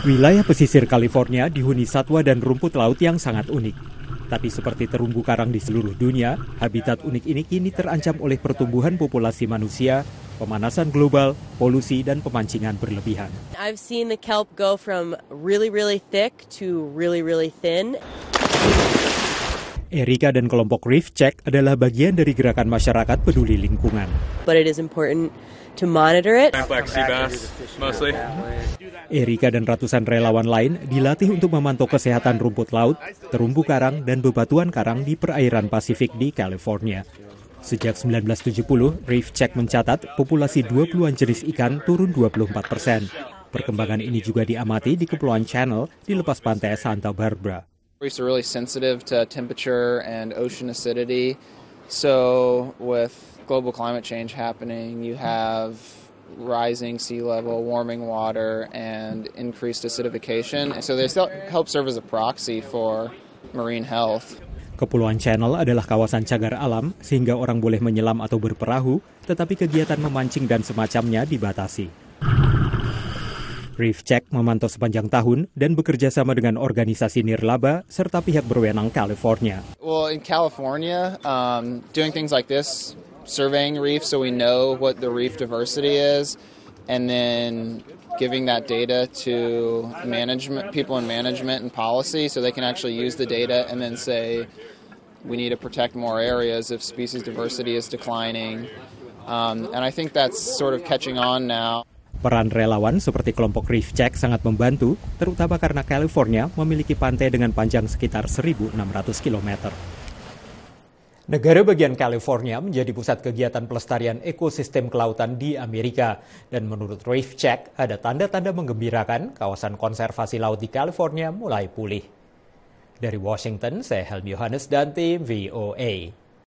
Wilayah pesisir California dihuni satwa dan rumput laut yang sangat unik. Tapi seperti terumbu karang di seluruh dunia, habitat unik ini kini terancam oleh pertumbuhan populasi manusia, pemanasan global, polusi, dan pemancingan berlebihan. I've seen the kelp go from really really thick to really really thin. Erika dan kelompok Reef Check adalah bagian dari gerakan masyarakat peduli lingkungan. But it is important to monitor it. Erika dan ratusan relawan lain dilatih untuk memantau kesehatan rumput laut, terumbu karang, dan bebatuan karang di perairan Pasifik di California. Sejak 1970, Reef Check mencatat populasi 20-an jenis ikan turun 24 persen. Perkembangan ini juga diamati di Kepulauan Channel di lepas pantai Santa Barbara. Reefs are really sensitive to temperature and ocean acidity. So, with global climate change happening, you have rising sea level, warming water, and increased acidification. so, they help serve as a proxy for marine health. Kepulauan Channel adalah kawasan cagar alam sehingga orang boleh menyelam atau berperahu, tetapi kegiatan memancing dan semacamnya dibatasi check memantau sepanjang tahun dan bekerja sama dengan organisasi nirlaba serta pihak berwenang California. Well, in California, um, doing things like this, surveying reefs, so we know what the reef diversity is, and then giving that data to management people in management and policy so they can actually use the data and then say we need to protect more areas if species diversity is declining. Um, and I think that's sort of catching on now. Peran relawan seperti kelompok Reef Check sangat membantu, terutama karena California memiliki pantai dengan panjang sekitar 1.600 km. Negara bagian California menjadi pusat kegiatan pelestarian ekosistem kelautan di Amerika. Dan menurut Reef Check, ada tanda-tanda menggembirakan kawasan konservasi laut di California mulai pulih. Dari Washington, saya Helmi Yohanes dan tim VOA.